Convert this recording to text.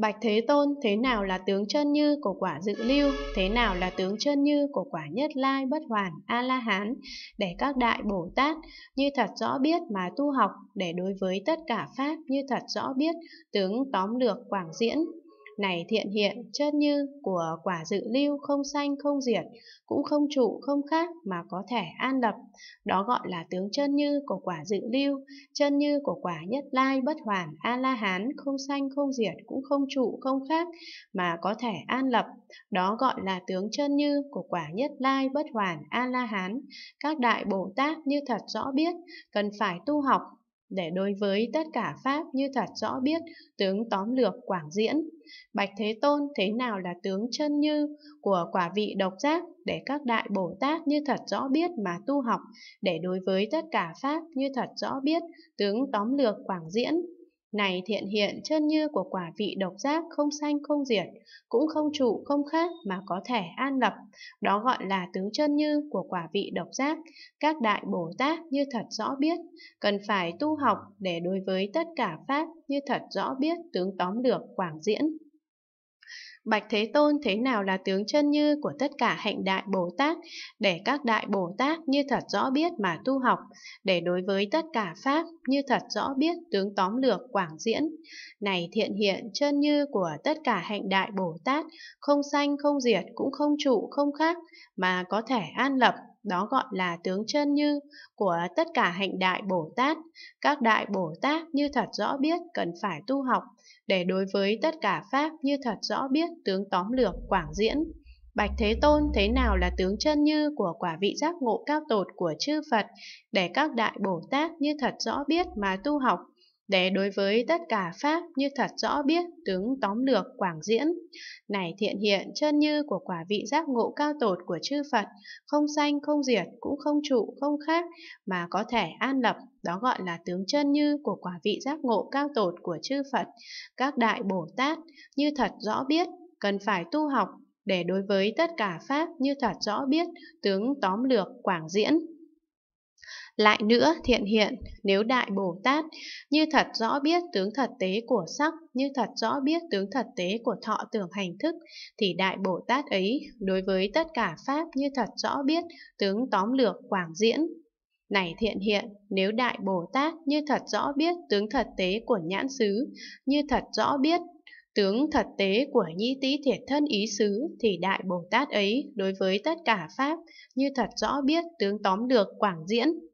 Bạch Thế Tôn, thế nào là tướng chân như của quả dự lưu, thế nào là tướng chân như của quả nhất lai bất hoàn A-la-hán, để các đại Bồ Tát như thật rõ biết mà tu học, để đối với tất cả Pháp như thật rõ biết, tướng tóm lược quảng diễn, này thiện hiện chân như của quả dự lưu không sanh không diệt cũng không trụ không khác mà có thể an lập đó gọi là tướng chân như của quả dự lưu chân như của quả nhất lai bất hoàn a la hán không sanh không diệt cũng không trụ không khác mà có thể an lập đó gọi là tướng chân như của quả nhất lai bất hoàn a la hán các đại bồ tát như thật rõ biết cần phải tu học để đối với tất cả pháp như thật rõ biết tướng tóm lược quảng diễn bạch thế tôn thế nào là tướng chân như của quả vị độc giác để các đại bồ tát như thật rõ biết mà tu học để đối với tất cả pháp như thật rõ biết tướng tóm lược quảng diễn này thiện hiện chân như của quả vị độc giác không sanh không diệt, cũng không trụ không khác mà có thể an lập, đó gọi là tướng chân như của quả vị độc giác, các đại Bồ Tát như thật rõ biết, cần phải tu học để đối với tất cả Pháp như thật rõ biết tướng tóm được quảng diễn. Bạch Thế Tôn thế nào là tướng chân như của tất cả hạnh đại Bồ Tát, để các đại Bồ Tát như thật rõ biết mà tu học, để đối với tất cả Pháp như thật rõ biết tướng tóm lược quảng diễn. Này thiện hiện chân như của tất cả hạnh đại Bồ Tát, không sanh không diệt cũng không trụ không khác, mà có thể an lập đó gọi là tướng chân như của tất cả hạnh đại Bồ Tát. Các đại Bồ Tát như thật rõ biết cần phải tu học, để đối với tất cả Pháp như thật rõ biết tướng tóm lược quảng diễn. Bạch Thế Tôn thế nào là tướng chân như của quả vị giác ngộ cao tột của chư Phật, để các đại Bồ Tát như thật rõ biết mà tu học, để đối với tất cả pháp như thật rõ biết tướng tóm lược quảng diễn. Này thiện hiện chân như của quả vị giác ngộ cao tột của chư Phật, không sanh, không diệt, cũng không trụ, không khác, mà có thể an lập, đó gọi là tướng chân như của quả vị giác ngộ cao tột của chư Phật. Các đại Bồ Tát như thật rõ biết, cần phải tu học để đối với tất cả pháp như thật rõ biết, tướng tóm lược quảng diễn. Lại nữa, thiện hiện, nếu Đại Bồ Tát như thật rõ biết tướng thật tế của sắc, như thật rõ biết tướng thật tế của thọ tưởng hành thức, thì Đại Bồ Tát ấy đối với tất cả Pháp như thật rõ biết tướng tóm lược quảng diễn. Này thiện hiện, nếu Đại Bồ Tát như thật rõ biết tướng thật tế của nhãn xứ, như thật rõ biết tướng thật tế của nhi tý thiệt thân ý xứ thì đại bồ tát ấy đối với tất cả pháp như thật rõ biết tướng tóm được quảng diễn